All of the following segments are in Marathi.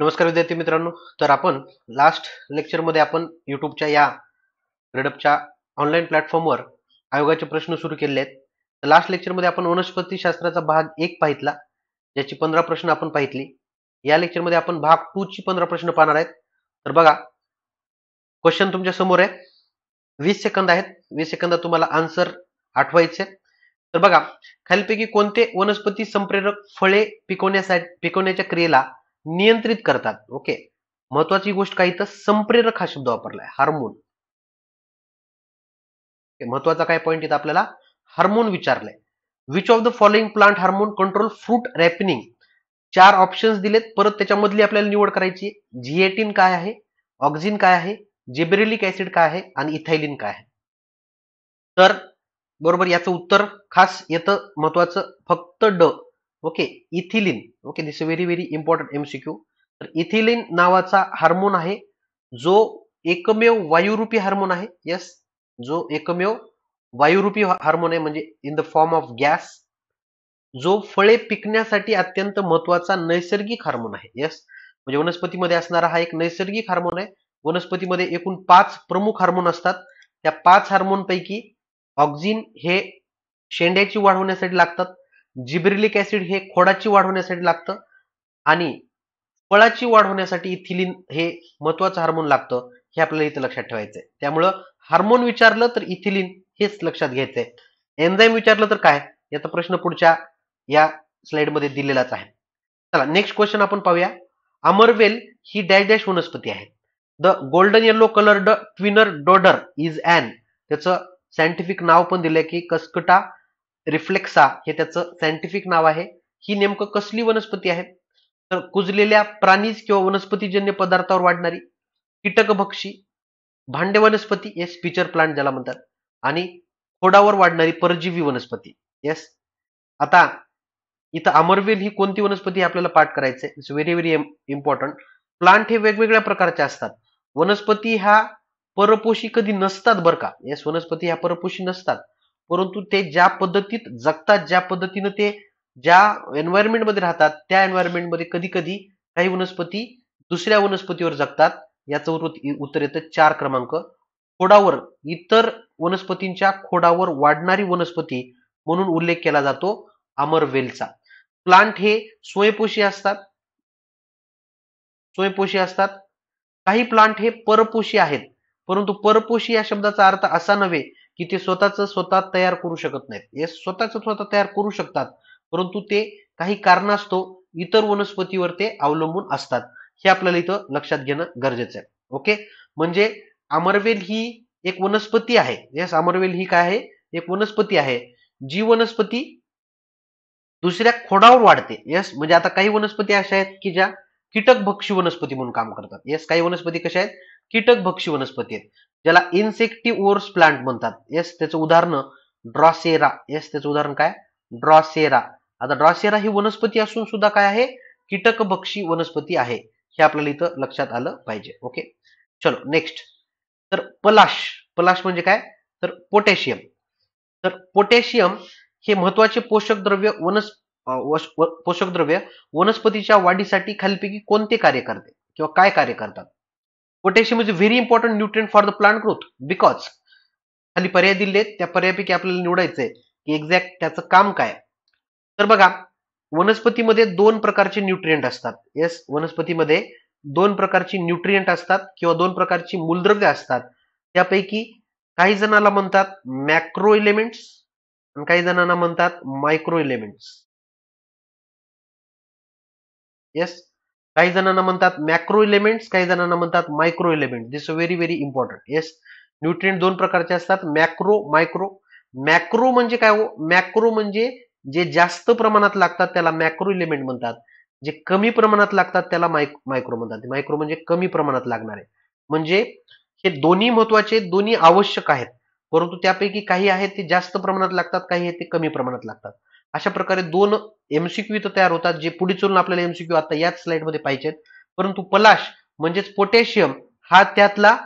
नमस्कार विद्यार्थी मित्रांनो तर आपण लास्ट लेक्चरमध्ये आपण युट्यूबच्या या रेडपच्या ऑनलाईन प्लॅटफॉर्मवर आयोगाचे प्रश्न सुरू केले आहेत तर लास्ट लेक्चरमध्ये आपण वनस्पती शास्त्राचा भाग एक पाहितला ज्याची पंधरा प्रश्न आपण पाहितली या लेक्चरमध्ये आपण भाग टू ची पंधरा प्रश्न पाहणार आहेत तर बघा क्वेश्चन तुमच्या समोर आहे वीस सेकंद आहेत वीस सेकंद तुम्हाला आन्सर आठवायचे तर बघा खालीपैकी कोणते वनस्पती संप्रेरक फळे पिकवण्यासाठी पिकवण्याच्या क्रियेला नियंत्रित करतात ओके महत्वाची गोष्ट काय तर संप्रेरक हा शब्द वापरलाय हार्मोन महत्वाचा काय पॉइंट इथं आपल्याला हार्मोन विचारलाय which of the following plant hormone control fruit ripening चार ऑप्शन्स दिलेत परत त्याच्यामधली आपल्याला निवड करायची जीएटीन काय आहे ऑक्झिन काय आहे जेबेरिलिक ऍसिड काय आहे आणि इथायलिन काय आहे तर बरोबर याचं उत्तर खास येतं महत्वाचं फक्त ड okay ethylene okay this very very important MCQ तर इथिलीन नावाचा हार्मोन आहे जो एकमेव वायुरूपी हार्मोन आहे यस जो एकमेव वायुरूपी हार्मोन आहे म्हणजे in the form of gas जो फळे पिकण्यासाठी अत्यंत महत्वाचा नैसर्गिक हार्मोन आहे यस म्हणजे वनस्पतीमध्ये असणारा हा एक नैसर्गिक हार्मोन आहे वनस्पतीमध्ये एकूण पाच प्रमुख हार्मोन असतात त्या पाच पैकी ऑक्झिन हे शेंड्याची वाढ होण्यासाठी लागतात जिब्रिलिक ऍसिड हे खोडाची वाढ होण्यासाठी लागतं आणि फळाची वाढ होण्यासाठी इथिलीन हे महत्वाचं हार्मोन लागतं हे आपल्याला इथं लक्षात ठेवायचंय त्यामुळं हार्मोन विचारलं तर इथिलीन हेच लक्षात घ्यायचंय एन्झाईम विचारलं तर काय याचा प्रश्न पुढच्या या स्लाइडमध्ये दिलेलाच आहे चला नेक्स्ट क्वेश्चन आपण पाहूया अमरवेल ही डॅश डॅश वनस्पती आहे the golden yellow coloured twiner dodder is an त्याचं सायंटिफिक नाव पण दिलंय की कसकटा रिफ्लेक्सा हे त्याचं सायंटिफिक नाव आहे ही नेमकं कसली वनस्पती आहे तर कुजलेल्या प्राणीज किंवा वनस्पतीजन्य पदार्थावर वाढणारी कीटकभक्षी भांडे वनस्पती येस पिचर प्लांट ज्याला म्हणतात आणि खोडावर वाढणारी परजीवी वनस्पती येस आता इथं अमरवेल ही कोणती वनस्पती आपल्याला पाठ करायचं it's very very important plant हे वेगवेगळ्या प्रकारचे असतात वनस्पती ह्या परपोषी कधी नसतात बरं का येस वनस्पती ह्या परपोषी नसतात परंतु ते ज्या पद्धतीत जगतात ज्या पद्धतीनं ते ज्या एन्व्हायरमेंटमध्ये राहतात त्या एन्व्हायरमेंटमध्ये कधी कधी काही वनस्पती दुसऱ्या वनस्पतीवर जगतात याचं उत्तर येतं चार क्रमांक खोडावर इतर वनस्पतींच्या खोडावर वाढणारी वनस्पती म्हणून उल्लेख केला जातो अमरवेलचा प्लांट हे स्वयंपोषी असतात स्वयंपोषी असतात काही प्लांट हे परपोषी आहेत परंतु परपोषी या शब्दाचा अर्थ असा नव्हे की ते स्वतःच स्वतः तयार करू शकत नाहीत हे स्वतःच स्वतः तयार करू शकतात परंतु ते काही कारणास्तव इतर वनस्पतीवर ते अवलंबून असतात हे आपल्याला इथं लक्षात घेणं गरजेचं आहे ओके म्हणजे अमरवेल ही एक वनस्पती आहे येस अमरवेल ही काय आहे एक वनस्पती आहे जी वनस्पती दुसऱ्या खोडावर वाढते येस म्हणजे आता काही वनस्पती अशा आहेत की ज्या कीटक भक्षी वनस्पती म्हणून काम करतात येस काही वनस्पती कशा आहेत कीटक भक्षी वनस्पती आहेत ज्याला इन्सेक्टिवर्स प्लांट म्हणतात येस त्याचं उदाहरण ड्रॉसेरा येस त्याचं उदाहरण काय ड्रॉसेरा आता ड्रॉसेरा ही वनस्पती असून सुद्धा काय आहे कीटक भक्षी वनस्पती आहे हे आपल्याला इथं लक्षात आलं पाहिजे ओके चलो नेक्स्ट तर पलाश पलाश म्हणजे काय तर पोटॅशियम तर पोटॅशियम हे महत्वाचे पोषक द्रव्य वनस पोषक द्रव्य वनस्पतीच्या वाढीसाठी खालीपैकी कोणते कार्य करते किंवा काय कार्य करतात potassium is very important nutrient for the plant growth because खाली पर्याय दिले त्या पर्यायापैकी आपल्याला निवडायचंय की एक्झॅक्ट त्याचं काम काय तर बघा वनस्पतीमध्ये दोन प्रकारचे न्यूट्रिएंट असतात येस वनस्पतीमध्ये दोन प्रकारची न्यूट्रिएंट असतात किंवा दोन प्रकारची मूलद्रव्य असतात त्यापैकी काही जणांना म्हणतात मॅक्रो इलेमेंट्स आणि काही जणांना म्हणतात मायक्रो इलेमेंट्स येस काही जणांना म्हणतात मॅक्रो इलेमेंट्स काही जणांना म्हणतात micro element this very very important yes nutrient दोन प्रकारचे असतात मॅक्रो मायक्रो मॅक्रो म्हणजे काय हो मॅक्रो म्हणजे जे जास्त प्रमाणात लागतात त्याला मॅक्रो इलेमेंट म्हणतात जे कमी प्रमाणात लागतात त्याला मायक्रो म्हणतात मायक्रो म्हणजे कमी प्रमाणात लागणारे म्हणजे हे दोन्ही महत्वाचे दोन्ही आवश्यक आहेत परंतु त्यापैकी काही आहेत ते जास्त प्रमाणात लागतात काही आहेत ते कमी प्रमाणात लागतात अशा प्रकारे दोन एमसीक्यू इथं तयार होतात जे पुढे चलून आपल्याला एमसीक्यू आता याच स्लाइडमध्ये पाहिजेत परंतु पलाश म्हणजेच पोटॅशियम हा त्यातला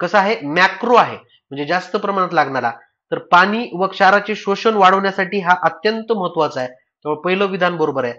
कसा आहे मॅक्रो आहे म्हणजे जास्त प्रमाणात लागणारा तर पाणी व क्षाराचे शोषण वाढवण्यासाठी हा अत्यंत महत्वाचा आहे तो पहिलं विधान बरोबर आहे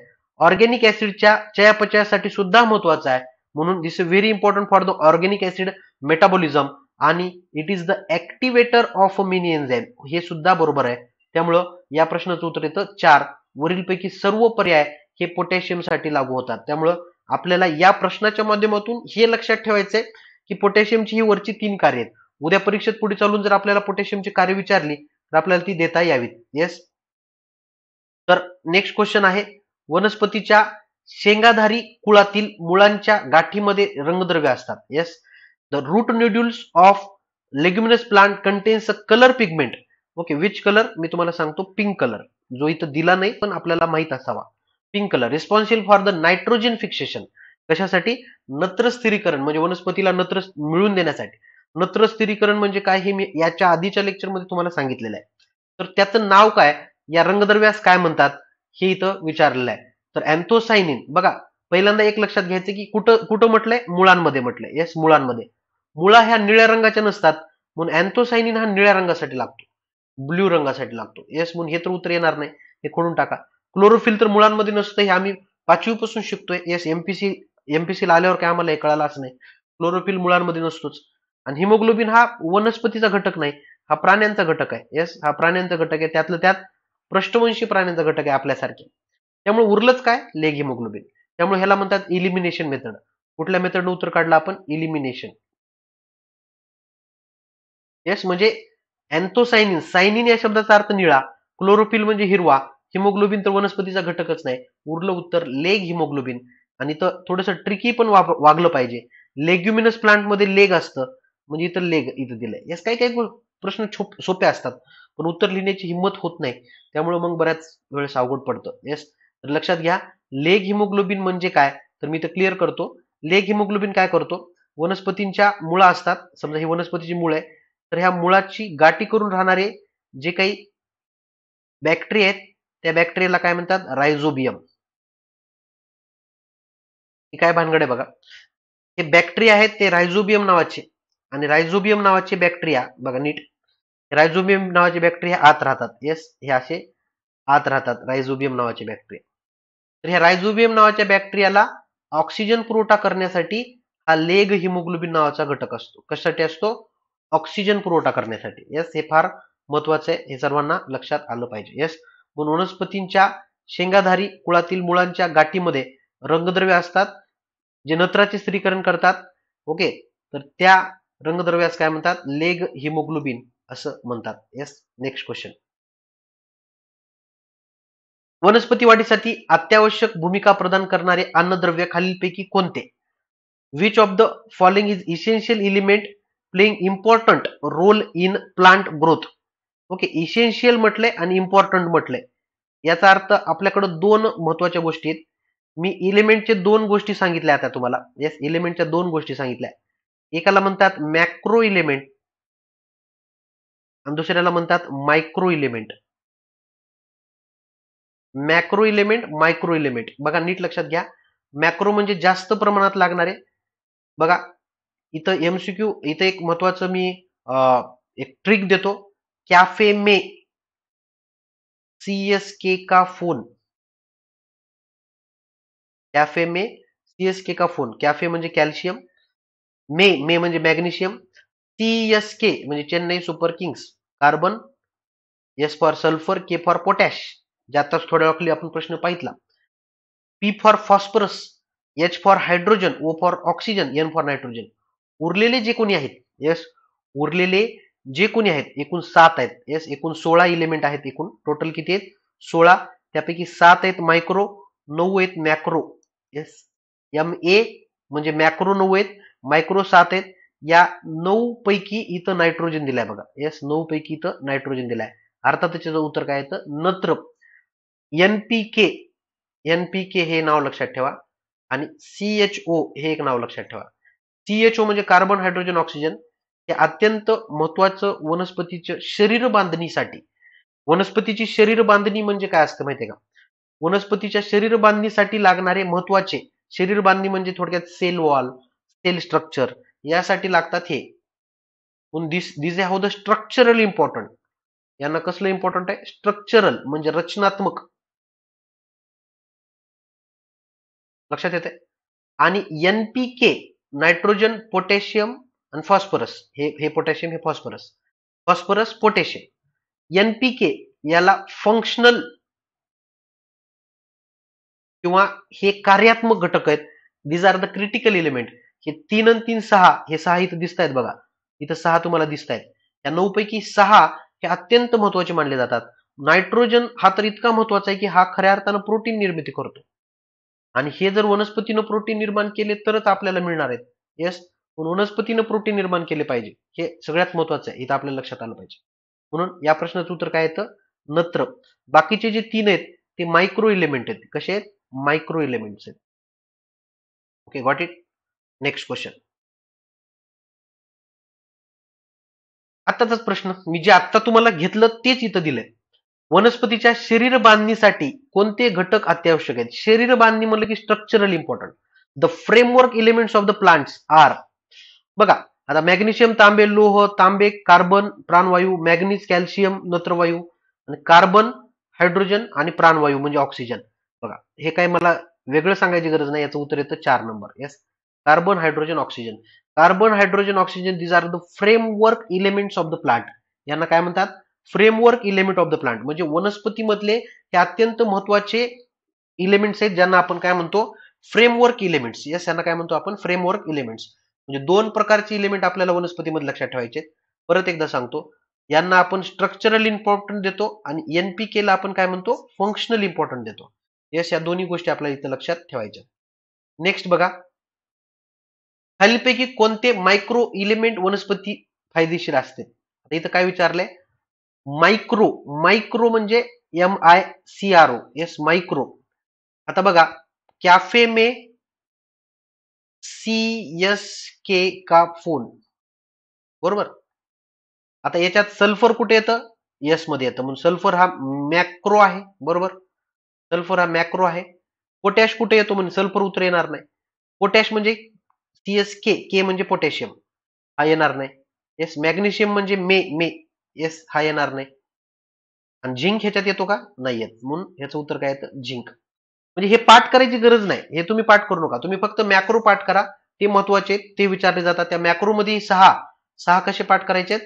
ऑर्गेनिक ऍसिडच्या चयापचयासाठी सुद्धा महत्वाचा आहे म्हणून this is very important for the organic acid metabolism and it is the activator of mini enzyme हे सुद्धा बरोबर आहे त्यामुळं या प्रश्नाचं उत्तर येतं चार वरीलपैकी सर्व पर्याय हे पोटॅशियमसाठी लागू होतात त्यामुळं आपल्याला या प्रश्नाच्या माध्यमातून हे लक्षात ठेवायचंय की पोटॅशियमची ही वरची तीन कार्य आहेत उद्या परीक्षेत पुढे चालून जर आपल्याला पोटॅशियमची कार्य विचारली तर आपल्याला ती देता यावीत येस तर नेक्स्ट क्वेश्चन आहे वनस्पतीच्या शेंगाधारी कुळातील मुळांच्या गाठीमध्ये रंगद्रव्य असतात yes the root nodules of leguminous plant contains a colour pigment okay which colour मी तुम्हाला सांगतो पिंक कलर जो इथं दिला नाही पण आपल्याला माहित असावा pink colour responsible for the nitrogen fixation कशासाठी नत्रस्थिरीकरण म्हणजे वनस्पतीला नत्र मिळून देण्यासाठी नत्रस्थिरीकरण म्हणजे काय हे मी याच्या आधीच्या लेक्चरमध्ये तुम्हाला सांगितलेलं आहे तर त्याचं नाव काय या रंगद्रव्यास काय म्हणतात हे इथं विचारलेलं आहे तर अँथोसायनिन बघा पहिल्यांदा एक लक्षात घ्यायचं की कुठं कुठं म्हटलंय मुळांमध्ये म्हटलंय येस मुळांमध्ये मुळा ह्या निळ्या रंगाच्या नसतात म्हणून अँथोसायनिन हा निळ्या रंगासाठी लागतो ब्ल्यू रंगासाठी लागतो येस म्हणून हे तर उत्तर येणार नाही हे खोडून टाका क्लोरोफिल तर मुळांमध्ये नसतं हे आम्ही पाचवीपासून शिकतोय येस एमपीसी एमपीसीला आल्यावर काय आम्हाला हे कळालाच नाही क्लोरोफिल मुळांमध्ये नसतोच आणि हिमोग्लोबिन हा वनस्पतीचा घटक नाही हा प्राण्यांचा घटक आहे येस हा प्राण्यांचा घटक आहे त्यातलं त्यात पृष्ठवंशी प्राण्यांचा घटक आहे आपल्यासारखे त्यामुळे उरलंच काय लेग हिमोग्लोबिन त्यामुळे ह्याला म्हणतात इलिमिनेशन मेथड कुठल्या मेथडनं उत्तर काढलं आपण इलिमिनेशन येस म्हणजे अँथोसायनिन सायनिन या शब्दाचा अर्थ निळा क्लोरोफिल म्हणजे हिरवा हिमोग्लोबिन तर वनस्पतीचा घटकच नाही उरलं उत्तर लेग हिमोग्लोबिन आणि तर थोडंसं ट्रिकी पण वागलं पाहिजे लेग्युमिनस प्लांटमध्ये लेग असतं म्हणजे इथं लेग इथं दिलंय यास काही काही प्रश्न सोपे असतात पण उत्तर लिहिण्याची हिंमत होत नाही त्यामुळे मग बऱ्याच वेळेस अवघड पडतं येस तर लक्षात घ्या लेग हिमोग्लोबिन म्हणजे काय तर मी इथं क्लिअर करतो लेग हिमोग्लोबिन काय करतो वनस्पतींच्या मुळा असतात समजा ही वनस्पतीची मुळ आहे तर ह्या मुळाची गाठी करून राहणारे जे काही बॅक्टेरिया आहेत त्या बॅक्टेरियाला काय म्हणतात रायझोबियम काय भानगड आहे बघा हे बॅक्टेरिया आहेत ते रायझोबियम नावाचे आणि रायझोबियम नावाचे बॅक्टेरिया बघा नीट रायझोबियम नावाचे बॅक्टेरिया आत राहतात येस हे असे आत राहतात रायझोबियम नावाचे बॅक्टेरिया तर ह्या रायझोबियम नावाच्या बॅक्टेरियाला ऑक्सिजन पुरवठा करण्यासाठी हा लेग हिमोग्लोबिन नावाचा घटक असतो कशासाठी असतो ऑक्सिजन पुरवठा करण्यासाठी येस हे फार महत्वाचं आहे हे सर्वांना लक्षात आलं पाहिजे येस म्हणून वनस्पतींच्या शेंगाधारी कुळातील मुळांच्या गाठीमध्ये रंगद्रव्य असतात जे नत्राचे स्त्रीकरण करतात ओके तर त्या रंगद्रव्यास काय म्हणतात लेग हिमोग्लोबिन असं म्हणतात येस नेक्स्ट क्वेश्चन वनस्पती वाढीसाठी अत्यावश्यक भूमिका प्रदान करणारे अन्नद्रव्य खालीलपैकी कोणते which of the following is essential element playing important role in plant growth okay essential म्हटले आणि इम्पॉर्टंट म्हटले याचा अर्थ आपल्याकडे दोन महत्वाच्या गोष्टी आहेत मी इलिमेंटचे दोन गोष्टी सांगितल्या आता तुम्हाला येस इलिमेंटच्या दोन गोष्टी सांगितल्या एकाला म्हणतात मॅक्रो इलिमेंट आणि दुसऱ्याला म्हणतात micro element macro element micro element बघा नीट लक्षात घ्या मॅक्रो म्हणजे जास्त प्रमाणात लागणारे बघा इथं एमसीक्यू इथं एक महत्वाचं मी एक ट्रिक देतो कॅफे मे सी एस के का फोन कॅफे मे सी एस के का फोन कॅफे म्हणजे कॅल्शियम मे मे म्हणजे मॅग्नेशियम सी एस के म्हणजे Chennai super kings carbon S for sulphur K for potash ज्यातच थोड्या वेळा आपण प्रश्न पाहितला P for phosphorus H for hydrogen O for oxygen N for nitrogen उरलेले जे कोणी आहेत यस उरलेले जे कोणी आहेत एकूण सात आहेत यस एकूण सोळा इलिमेंट आहेत एकूण टोटल किती आहेत सोळा त्यापैकी सात आहेत मायक्रो नऊ आहेत मॅक्रो येस एम ए म्हणजे मॅक्रो नऊ आहेत मायक्रो सात आहेत या नऊ पैकी इथं नायट्रोजन दिलाय बघा यस नऊ पैकी इथं नायट्रोजन दिलाय अर्थात त्याचं उत्तर काय येतं नत्र के पी के हे नाव लक्षात ठेवा आणि सी एच ओ हे एक नाव लक्षात ठेवा ओ म्हणजे कार्बन हायड्रोजन ऑक्सिजन हे अत्यंत महत्वाचं वनस्पतीच्या शरीर बांधणीसाठी वनस्पतीची शरीर बांधणी म्हणजे काय असतं माहितीये का वनस्पतीच्या शरीर बांधणीसाठी लागणारे महत्वाचे शरीर बांधणी म्हणजे थोडक्यात सेल वॉल सेल स्ट्रक्चर यासाठी लागतात हे this this the structural important यांना कसलं इम्पॉर्टंट आहे स्ट्रक्चरल म्हणजे रचनात्मक लक्षात येते आणि के नायट्रोजन पोटॅशियम आणि फॉस्फरस हे हे पोटॅशियम हे फॉस्फरस फॉस्फरस पोटॅशियम एनपीके याला फंक्शनल किंवा हे कार्यात्मक घटक आहेत these are the critical element हे तीन आणि तीन सहा हे सहा इथं दिसत आहेत बघा इथं सहा तुम्हाला दिसतायत या नऊ पैकी सहा हे अत्यंत महत्वाचे मानले जातात नायट्रोजन हा तर इतका महत्वाचा आहे की हा खऱ्या अर्थानं प्रोटीन निर्मिती करतो आणि हे जर वनस्पतीनं प्रोटीन निर्माण केले तरच आपल्याला मिळणार आहेत येस पण वनस्पतीनं प्रोटीन निर्माण केले पाहिजे हे सगळ्यात महत्वाचं आहे इथं आपल्याला लक्षात आलं पाहिजे म्हणून या प्रश्नाचं उत्तर काय येतं नत्र बाकीचे जे तीन आहेत ते मायक्रो इलेमेंट आहेत कसे आहेत मायक्रो इलेमेंट्स आहेत okay got it next question आत्ताचाच प्रश्न मी जे आत्ता तुम्हाला घेतलं तेच इथं दिलंय वनस्पतीच्या शरीर बांधणीसाठी कोणते घटक अत्यावश्यक आहेत शरीर बांधणी म्हणलं की structural important the framework elements of the plants are बघा आता मॅग्नेशियम तांबे लोह तांबे कार्बन प्राणवायू मॅग्नीज कॅल्शियम नत्रवायू आणि कार्बन हायड्रोजन आणि प्राणवायू म्हणजे ऑक्सिजन बघा हे काय मला वेगळं सांगायची गरज नाही याचं उत्तर येतं चार number yes carbon hydrogen oxygen carbon hydrogen oxygen these are the framework elements of the plant यांना काय म्हणतात framework element of the plant म्हणजे वनस्पतीमधले हे अत्यंत महत्वाचे इलेमेंट्स आहेत ज्यांना आपण काय म्हणतो फ्रेमवर्क इलेमेंट्स यस यांना काय म्हणतो आपण फ्रेमवर्क इलेमेंट्स म्हणजे दोन प्रकारचे इलेमेंट आपल्याला वनस्पतीमध्ये लक्षात ठेवायचे परत एकदा सांगतो यांना आपण स्ट्रक्चरल इम्पॉर्टंट देतो आणि एनपी केला आपण काय म्हणतो फंक्शनल इम्पॉर्टंट देतो यस या दोन्ही गोष्टी आपल्याला इथं लक्षात ठेवायच्या नेक्स्ट बघा खालीपैकी कोणते मायक्रो इलेमेंट वनस्पती फायदेशीर असते इथं काय विचारलंय मायक्रो मायक्रो म्हणजे M I C R O yes micro आता बघा कॅफे मे सी एस के का फोन बरोबर आता याच्यात सल्फर कुठे येतं येस मध्ये येतं म्हणून सल्फर हा मॅक्रो आहे बरोबर सल्फर हा मॅक्रो आहे पोटॅश कुठे येतो म्हणजे सल्फर उतर येणार नाही पोटॅश म्हणजे सी एस के के म्हणजे पोटॅशियम हा येणार नाही येस मॅग्नेशियम म्हणजे मे मे एस हा येणार नाही आणि झिंक ह्याच्यात येतो का नाही येत म्हणून ह्याचं उत्तर काय येतं झिंक म्हणजे हे पाठ करायची गरज नाही हे तुम्ही पाठ करू नका तुम्ही फक्त मॅक्रो पाठ करा ते महत्वाचे ते विचारले जातात त्या मॅक्रोमध्ये सहा सहा कसे पाठ करायचे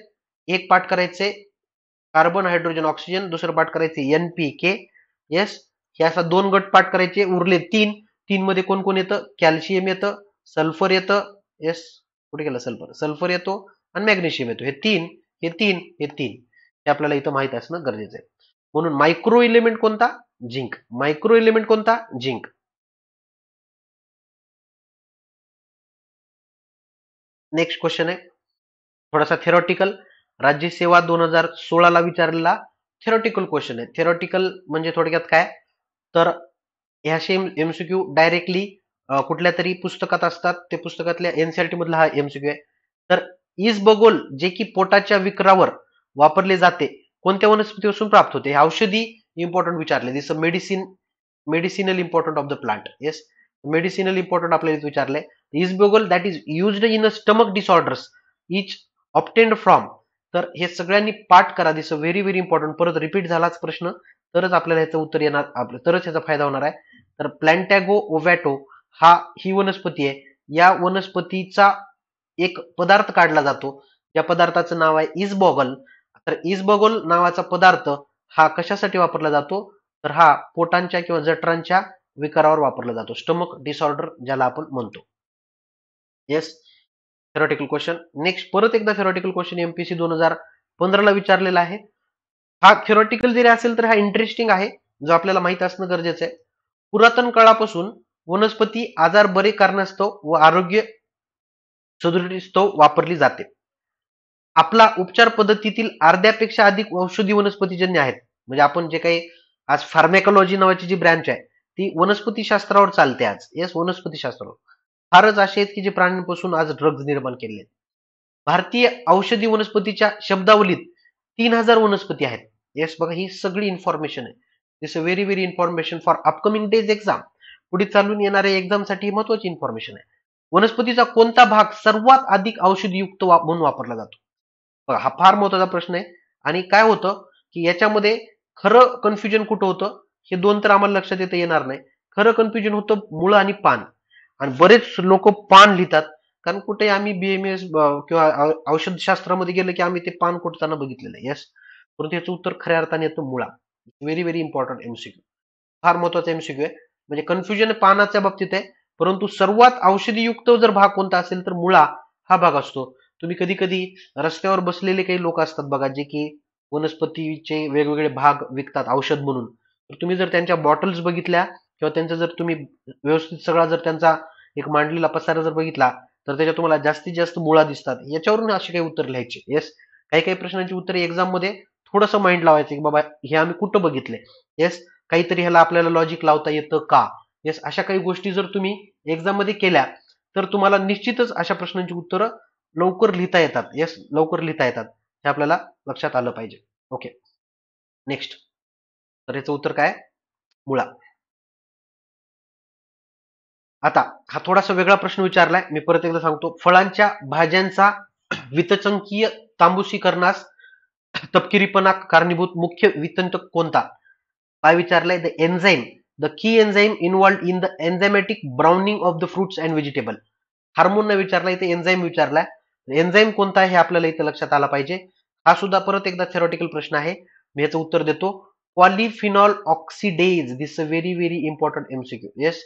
एक पाठ करायचे कार्बन हायड्रोजन ऑक्सिजन दुसरं पाठ करायचे एन पी के एस हे असा दोन गट पाठ करायचे उरले तीन तीन मध्ये कोण कोण येतं कॅल्शियम येतं सल्फर येतं यस कुठे गेलं सल्फर सल्फर येतो आणि मॅग्नेशियम येतो हे तीन हे तीन हे तीन हे आपल्याला इथं माहित असणं गरजेचं आहे म्हणून मायक्रो इलिमेंट कोणता झिंक मायक्रो इलिमेंट कोणता झिंक नेक्स्ट क्वेश्चन आहे थोडासा थेरॉटिकल राज्य सेवा दोन हजार सोळाला विचारलेला थेरोटिकल क्वेश्चन आहे थेरॉटिकल म्हणजे थोडक्यात काय तर ह्या सेम एमसीक्यू डायरेक्टली कुठल्या तरी पुस्तकात असतात ते पुस्तकातल्या एनसीआरटी e मधला हा एमसीक्यू आहे तर इसबगोल जे की पोटाच्या विक्रावर वापरले जाते कोणत्या वनस्पतीपासून प्राप्त होते हे औषधी इम्पॉर्टंट विचारले this medicine medicinal important of the plant yes medicinal important आपल्याला विचारले isabgol that is used in a stomach disorders each obtained from तर हे सगळ्यांनी पाठ करा दिस व्हेरी व्हेरी इम्पॉर्टंट परत रिपीट झालाच प्रश्न तरच आपल्याला ह्याचं उत्तर येणार आपलं तरच ह्याचा फायदा होणार आहे तर प्लॅन्टॅगो ओवॅटो हा ही वनस्पती आहे या वनस्पतीचा एक पदार्थ काढला जातो या पदार्थाचं नाव आहे बॉगल तर इजबॉगल नावाचा पदार्थ हा कशासाठी वापरला जातो तर हा पोटांच्या किंवा जठरांच्या विकारावर वापरला जातो स्टमक डिसऑर्डर ज्याला आपण म्हणतो येस थेरॉटिकल क्वेश्चन नेक्स्ट परत एकदा थेरॉटिकल क्वेश्चन एमपीसी दोन हजार पंधराला विचारलेला आहे हा थेरॉटिकल जरी असेल तर हा इंटरेस्टिंग आहे जो आपल्याला माहित असणं गरजेचं आहे पुरातन काळापासून वनस्पती आजार बरे कारणास्तव व आरोग्य सदृढीस्तव वापरली जाते आपला उपचार पद्धतीतील अर्ध्यापेक्षा अधिक औषधी वनस्पतीजन्य आहेत म्हणजे आपण जे काही आज फार्मेकॉलॉजी नावाची जी ब्रँच आहे ती वनस्पतीशास्त्रावर चालते आज येस वनस्पतीशास्त्रावर फारच असे आहेत की जे प्राण्यांपासून आज ड्रग्ज निर्माण केले आहेत भारतीय औषधी वनस्पतीच्या शब्दावलीत तीन हजार वनस्पती आहेत येस बघा ही सगळी इन्फॉर्मेशन आहे this a very very information for upcoming days exam पुढे चालून येणाऱ्या एक्झामसाठी महत्वाची इन्फॉर्मेशन आहे वनस्पतीचा कोणता भाग सर्वात अधिक औषधीयुक्त म्हणून वापरला जातो बघा हा फार महत्वाचा प्रश्न आहे आणि काय होतं की याच्यामध्ये खरं कन्फ्युजन कुठं होतं हे दोन तर आम्हाला लक्षात येता येणार नाही खरं कन्फ्युजन होतं मुळं आणि पान आणि बरेच लोक पान लिहितात कारण कुठे आम्ही बीएमएस किंवा औषधशास्त्रामध्ये गेलं की आम्ही ते पान कुठताना बघितलेलं आहे येस परंतु याचं उत्तर खऱ्या अर्थाने येतं मुळा व्हेरी व्हेरी इम्पॉर्टंट एमसीक्यू फार महत्वाचा एमसीक्यू आहे म्हणजे कन्फ्युजन पानाच्या बाबतीत आहे परंतु सर्वात औषधीयुक्त जर भाग कोणता असेल तर मुळा हा भाग असतो तुम्ही कधी कधी रस्त्यावर बसलेले काही लोक असतात बघा जे की वनस्पतीचे वेगवेगळे भाग विकतात औषध म्हणून तर तुम्ही जर त्यांच्या बॉटल्स बघितल्या किंवा त्यांचा जर तुम्ही व्यवस्थित सगळा जर त्यांचा एक मांडलेला पसारा जर बघितला तर त्याच्यात तुम्हाला जास्तीत जास्त मुळा दिसतात याच्यावरून असे काही उत्तर लिहायचे येस काही काही प्रश्नांची उत्तरे एक्झाम मध्ये थोडंसं माइंड लावायचं की बाबा हे आम्ही कुठं बघितले येस काहीतरी ह्याला आपल्याला लॉजिक लावता येतं का येस अशा काही गोष्टी जर तुम्ही मध्ये केल्या तर तुम्हाला निश्चितच अशा प्रश्नांची उत्तरं लवकर लिहिता येतात येस लवकर लिहिता येतात हे आपल्याला लक्षात आलं पाहिजे ओके नेक्स्ट तर याचं उत्तर काय मुळा आता हा थोडासा वेगळा प्रश्न विचारलाय मी परत एकदा सांगतो फळांच्या भाज्यांचा वितचंकीय तांबुसीकरणास तपकिरीपणा कारणीभूत मुख्य वितंतक कोणता काय विचारलाय the enzyme the key enzyme involved in the enzymatic browning of the fruits and vegetable न विचारला इथे एन्झाईम विचारला एन्झाईम कोणता आहे हे आपल्याला इथे लक्षात आला पाहिजे हा सुद्धा परत एकदा थेरॉटिकल प्रश्न आहे मी याचं उत्तर देतो क्वालिफिनॉल oxidase this a very very important MCQ yes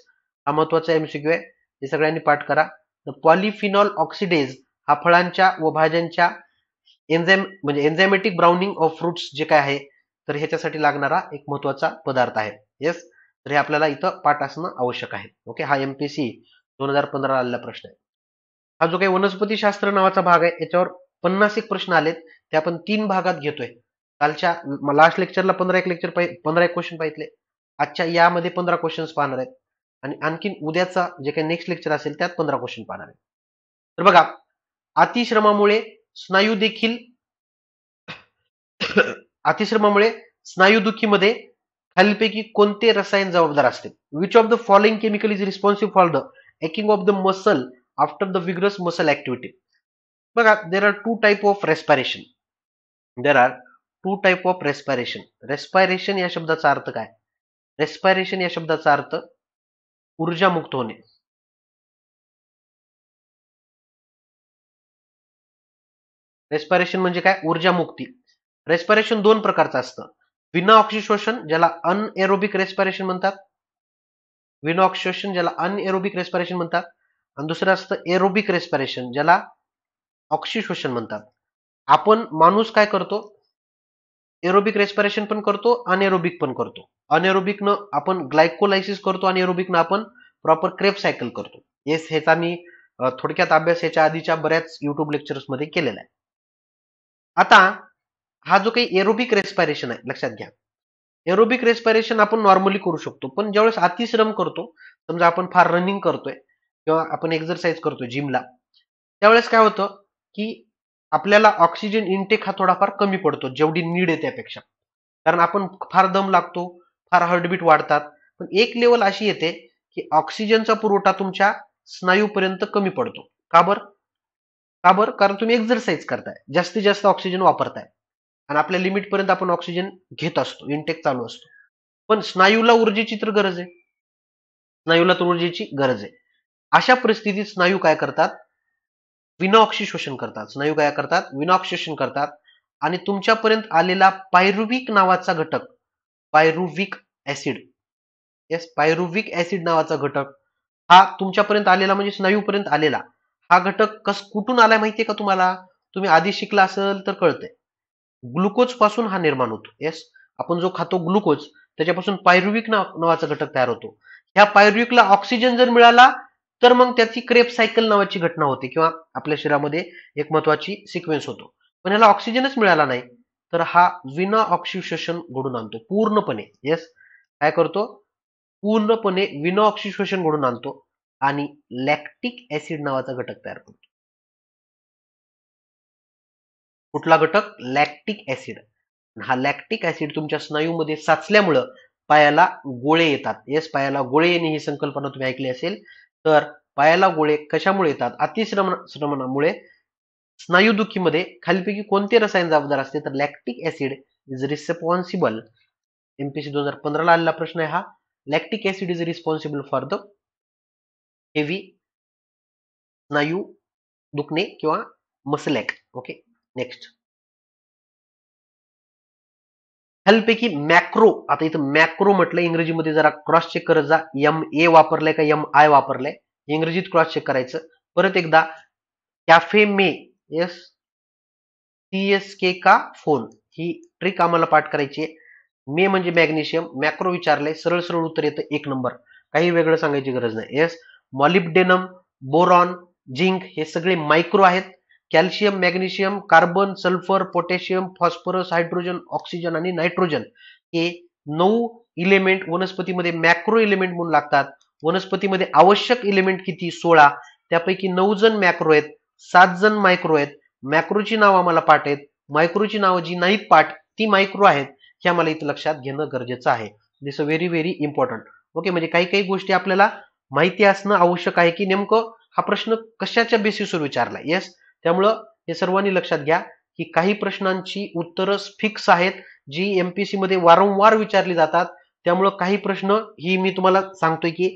हा महत्वाचा एमसीक्यू आहे हे सगळ्यांनी पाठ करा तर पॉलिफिनॉल ऑक्सिडेज हा फळांच्या व भाज्यांच्या एन्झाईम म्हणजे एन्झायमॅटिक ब्राउनिंग ऑफ फ्रुट्स जे काय आहे तर ह्याच्यासाठी लागणारा एक महत्वाचा पदार्थ आहे येस तर हे आपल्याला इथं पाठ असणं आवश्यक आहे ओके हा एमपीसी दोन हजार पंधरा आलेला प्रश्न आहे हा जो काही वनस्पतीशास्त्र नावाचा भाग आहे याच्यावर पन्नास एक प्रश्न आलेत ते आपण तीन भागात घेतोय कालच्या लास्ट लेक्चरला पंधरा एक लेक्चर पंधरा एक क्वेश्चन पाहिजे आजच्या यामध्ये पंधरा क्वेश्चन्स पाहणार आहेत आणि आणखीन उद्याचा जे काही नेक्स्ट लेक्चर असेल त्यात पंधरा क्वेश्चन पाहणार आहे तर बघा अतिश्रमामुळे स्नायू देखील अतिश्रमामुळे स्नायू दुखीमध्ये खालीलपैकी कोणते रसायन जबाबदार असते which of the following chemical is responsible for the aching of the muscle after the vigorous muscle activity बघा there are two type of respiration there are two type of respiration respiration या शब्दाचा अर्थ काय रेस्पायरेशन या शब्दाचा अर्थ ऊर्जा मुक्त होणे रेस्पायरेशन म्हणजे काय ऊर्जा मुक्ती रेस्पायरेशन दोन प्रकारचं असतं विना ऑक्सिशोषण ज्याला अनएरोबिक रेस्पिरेशन म्हणतात विना ज्याला अनएरोबिक रेस्पिरेशन म्हणतात आणि दुसरं असतं एरोबिक रेस्पिरेशन ज्याला ऑक्सिशोषण म्हणतात आपण माणूस काय करतो एरोबिक रेस्पिरेशन पण करतो अनएरोबिक पण करतो अनएरोबिकनं आपण ग्लायकोलायसिस करतो आणि एरोबिकनं आपण प्रॉपर क्रेप सायकल करतो येस ह्याचा मी थोडक्यात अभ्यास याच्या आधीच्या बऱ्याच युट्यूब मध्ये केलेला आहे आता हा जो काही एरोबिक रेस्पायरेशन आहे लक्षात घ्या एरोबिक रेस्पायरेशन आपण नॉर्मली करू शकतो पण ज्यावेळेस अतिश्रम करतो समजा आपण फार रनिंग करतोय किंवा आपण एक्झरसाइज करतो जिमला त्यावेळेस काय होतं की आपल्याला ऑक्सिजन इनटेक हा थोडाफार कमी पडतो जेवढी नीड आहे त्यापेक्षा कारण आपण फार दम लागतो फार हार्टबीट वाढतात पण एक लेवल अशी येते की ऑक्सिजनचा पुरवठा तुमच्या स्नायूपर्यंत कमी पडतो का बर का बर कारण तुम्ही एक्झरसाइज करताय जास्तीत जास्त ऑक्सिजन वापरताय आणि आपल्या लिमिट पर्यंत आपण ऑक्सिजन घेत असतो इनटेक चालू असतो पण स्नायूला ऊर्जेची तर गरज आहे स्नायूला तर ऊर्जेची गरज आहे अशा परिस्थितीत स्नायू काय करतात विनाऑक्सी शोषण करतात स्नायू काय करतात शोषण करतात आणि तुमच्यापर्यंत आलेला पायरुविक नावाचा घटक pyruvic acid yes pyruvic acid नावाचा घटक हा तुमच्यापर्यंत आलेला म्हणजे स्नायूपर्यंत आलेला हा घटक कस कुठून आलाय माहितीये का तुम्हाला तुम्ही आधी शिकला असेल तर कळतंय ग्लुकोज पासून हा निर्माण होतो येस आपण जो खातो ग्लुकोज त्याच्यापासून पायरुविक नावाचा घटक तयार होतो ह्या पायरुविकला ऑक्सिजन जर मिळाला तर मग त्याची क्रेप सायकल नावाची घटना होते किंवा आपल्या शरीरामध्ये एक महत्वाची सिक्वेन्स होतो पण ह्याला ऑक्सिजनच मिळाला नाही तर हा विना ऑक्सिशोषण घडून आणतो पूर्णपणे येस काय करतो पूर्णपणे विना ऑक्सिशोषण घडून आणतो आणि लॅक्टिक ऍसिड नावाचा घटक तयार करतो कुठला घटक लॅक्टिक ऍसिड हा लॅक्टिक ऍसिड तुमच्या स्नायूमध्ये साचल्यामुळं पायाला गोळे येतात येस पायाला गोळे येणे ही संकल्पना तुम्ही ऐकली असेल तर पायाला गोळे कशामुळे येतात अतिश्रमण श्रमणामुळे स्नायुदुखीमध्ये खालीपैकी कोणते रसायन जबाबदार असते तर lactic acid is responsible MPC दोन हजार पंधराला आलेला प्रश्न आहे हा lactic acid is responsible for the heavy स्नायू दुखणे किंवा मसलॅक ओके नेक्स्ट हेल्पैकी मॅक्रो आता इथं मॅक्रो म्हटलं इंग्रजीमध्ये जरा क्रॉस चेक करत जा एम ए वापरलंय का एम आय वापरलंय इंग्रजीत क्रॉस चेक करायचं परत एकदा कॅफे मे एस टी एस के का फोन ही ट्रिक आम्हाला पाठ करायची आहे मे म्हणजे मॅग्नेशियम मॅक्रो विचारले सरळ सरळ उत्तर येतं एक नंबर काही वेगळं सांगायची गरज नाही येस मॉलिब्डेनम बोरॉन झिंक हे सगळे मायक्रो आहेत calcium magnesium carbon sulphur potassium phosphorus hydrogen oxygen आणि नायट्रोजन हे नऊ इलेमेंट वनस्पतीमध्ये मॅक्रो इलेमेंट म्हणून लागतात वनस्पतीमध्ये आवश्यक इलिमेंट किती सोळा त्यापैकी नऊ जण मॅक्रो आहेत सात जण मायक्रो आहेत मॅक्रोची नाव आम्हाला पाठ आहेत मायक्रोची नावं जी नाहीत पाठ ती मायक्रो आहेत हे आम्हाला इथं लक्षात घेणं गरजेचं आहे this a very very important okay म्हणजे काही काही गोष्टी आपल्याला माहिती असणं आवश्यक आहे की नेमकं हा प्रश्न कशाच्या बेसिसवर विचारला येस त्यामुळं हे सर्वांनी लक्षात घ्या की काही प्रश्नांची उत्तरं फिक्स आहेत जी सी मध्ये वारंवार विचारली जातात त्यामुळं काही प्रश्न ही मी तुम्हाला सांगतोय की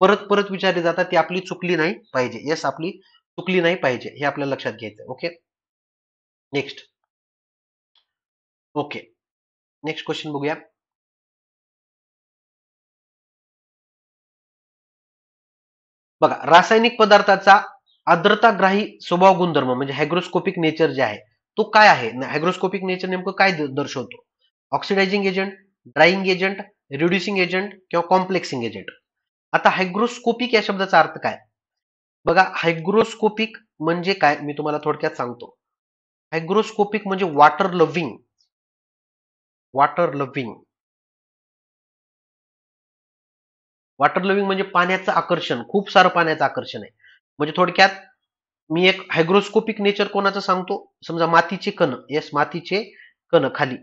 परत परत विचारली जातात ती आपली चुकली नाही पाहिजे येस आपली चुकली नाही पाहिजे हे आपल्याला लक्षात घ्यायचं okay next okay next question बघूया बघा रासायनिक पदार्थाचा आर्द्रताग्राही स्वभाव गुणधर्म म्हणजे हायग्रोस्कोपिक नेचर जे आहे तो काय आहे हायग्रोस्कोपिक नेचर नेमकं काय दर्शवतो oxidising agent drying agent reducing agent किंवा कॉम्प्लेक्सिंग एजंट आता हायग्रोस्कोपिक या शब्दाचा अर्थ काय बघा हायग्रोस्कोपिक म्हणजे काय मी तुम्हाला थोडक्यात सांगतो हायग्रोस्कोपिक म्हणजे water loving water loving water loving म्हणजे पाण्याचं आकर्षण खूप सारं पाण्याचं आकर्षण आहे म्हणजे थोडक्यात मी एक हायग्रोस्कोपिक नेचर कोणाचं सांगतो समजा मातीचे कण येस मातीचे कण खाली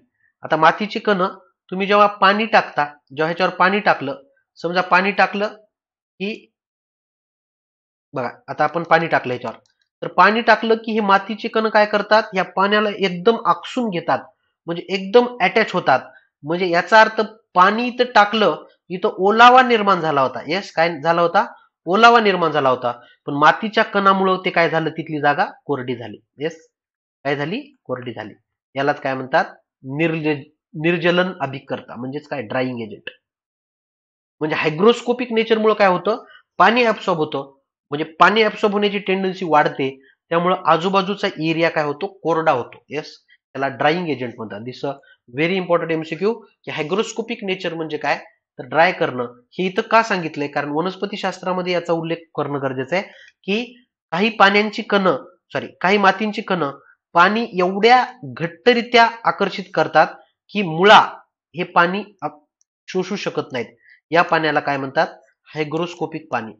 आता मातीचे कण तुम्ही जेव्हा पाणी टाकता जेव्हा ह्याच्यावर पाणी टाकलं समजा पाणी टाकलं की बघा आता आपण पाणी टाकलं ह्याच्यावर तर पाणी टाकलं की हे मातीचे कण काय करतात या पाण्याला एकदम आकसून घेतात म्हणजे एकदम अटॅच होतात म्हणजे याचा अर्थ पाणी इथं टाकलं इथं ओलावा निर्माण झाला होता येस काय झाला होता ओलावा निर्माण झाला होता पण मातीच्या कणामुळं ते काय झालं तिथली जागा कोरडी झाली येस काय झाली कोरडी झाली यालाच काय म्हणतात निर्ज निर्जलन अभिकर्ता म्हणजेच काय ड्राईंग एजंट म्हणजे हायग्रोस्कोपिक मुळे काय होतं पाणी ऍब्सॉर्ब होतं म्हणजे पाणी ऍब्सॉर्ब होण्याची टेंडन्सी वाढते त्यामुळे आजूबाजूचा एरिया काय होतो कोरडा होतो येस त्याला ड्राईंग एजंट म्हणतात दिस व्हेरी इम्पॉर्टंट एमसीक्यू की हायग्रोस्कोपिक नेचर म्हणजे काय तर ड्राय करणं हे इथं का सांगितलंय कारण वनस्पतीशास्त्रामध्ये याचा उल्लेख करणं गरजेचं आहे की काही पाण्यांची कण सॉरी काही मातींची कण पाणी एवढ्या घट्टरित्या आकर्षित करतात की मुळा हे पाणी शोषू शकत नाहीत या पाण्याला काय म्हणतात हायग्रोस्कोपिक पाणी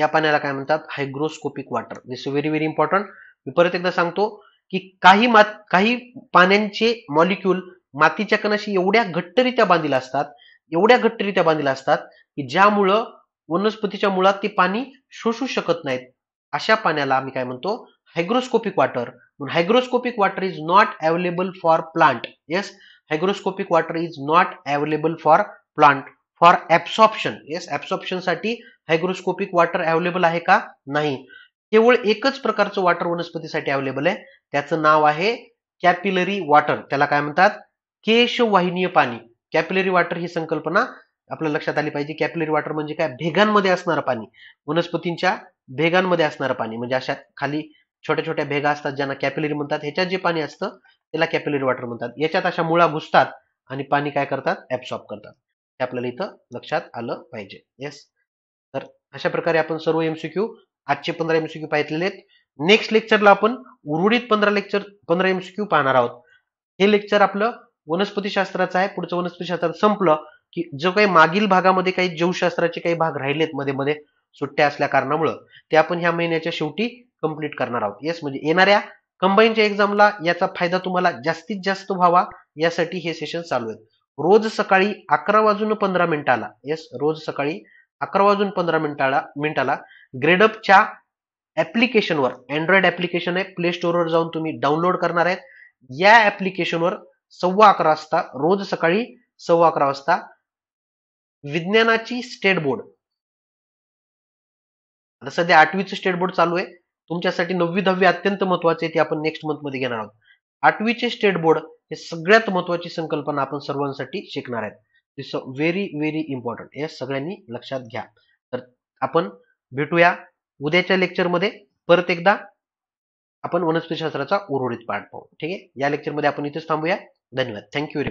या पाण्याला काय म्हणतात hygroscopic water this very very important मी परत एकदा सांगतो की काही मात काही पाण्यांचे मॉलिक्युल मातीच्या कणाशी एवढ्या घट्टरित्या बांधील असतात एवढ्या घट्टरित्या बांधील असतात की ज्यामुळं वनस्पतीच्या मुळात ते पाणी शोषू शकत नाहीत अशा पाण्याला आम्ही काय म्हणतो हायग्रोस्कोपिक वॉटर म्हणून hygroscopic water is not available for plant yes hygroscopic water is not available for plant for absorption yes साठी हायग्रोस्कोपिक वॉटर अवेलेबल आहे का नाही केवळ एकच प्रकारचं वॉटर वनस्पतीसाठी अवेलेबल आहे त्याचं नाव आहे कॅपिलरी वॉटर त्याला काय म्हणतात केशवाहिनीय पाणी कॅपिलरी वॉटर ही संकल्पना आपल्या लक्षात आली पाहिजे कॅपिलरी वॉटर म्हणजे काय भेगांमध्ये असणारं पाणी वनस्पतींच्या भेगांमध्ये असणारं पाणी म्हणजे अशा खाली छोट्या छोट्या भेगा असतात ज्यांना कॅपिलरी म्हणतात ह्याच्यात जे पाणी असतं त्याला कॅपिलरी वॉटर म्हणतात याच्यात अशा मुळा घुसतात आणि पाणी काय करतात ऍबसॉर्ब करतात हे आपल्याला इथं लक्षात आलं पाहिजे येस तर अशा प्रकारे आपण सर्व एमसीक्यू आजचे पंधरा एमसीक्यू पाहिलेले आहेत नेक्स्ट लेक्चरला आपण उर्वरित पंधरा लेक्चर पंधरा एमसीक्यू पाहणार आहोत हे लेक्चर आपलं शास्त्राचा आहे पुढचं वनस्पतीशास्त्र संपलं की जो काही मागील भागामध्ये काही जीवशास्त्राचे काही भाग राहिलेत मध्ये मध्ये सुट्ट्या असल्या कारणामुळं ते आपण ह्या महिन्याच्या शेवटी कंप्लीट करणार आहोत येस म्हणजे येणाऱ्या कंबाईनच्या एक्झामला याचा फायदा तुम्हाला जास्तीत जास्त व्हावा यासाठी हे सेशन चालू आहेत रोज सकाळी अकरा वाजून पंधरा मिनिटाला येस रोज सकाळी अकरा वाजून पंधरा मिनिटाला मिनिटाला ग्रेडअपच्या ऍप्लिकेशनवर अँड्रॉइड ऍप्लिकेशन आहे प्ले स्टोअरवर जाऊन तुम्ही डाउनलोड करणार आहेत या ऍप्लिकेशनवर सव्वा अकरा वाजता रोज सकाळी सव्वा अकरा वाजता विज्ञानाची स्टेट बोर्ड आता सध्या आठवीचं स्टेट बोर्ड चालू आहे तुमच्यासाठी नववी दहावी अत्यंत महत्वाचे आहे आपण नेक्स्ट मंथ मध्ये घेणार आहोत आठवीचे स्टेट बोर्ड हे सगळ्यात महत्वाची संकल्पना आपण सर्वांसाठी शिकणार आहेत इट्स व्हेरी व्हेरी इम्पॉर्टंट हे सगळ्यांनी लक्षात घ्या तर आपण भेटूया उद्याच्या लेक्चरमध्ये परत एकदा आपण वनस्पतीशास्त्राचा उर्वरित पाठ पाहू ठीक आहे या लेक्चरमध्ये आपण इथेच थांबूया dhanyavaad thank you very much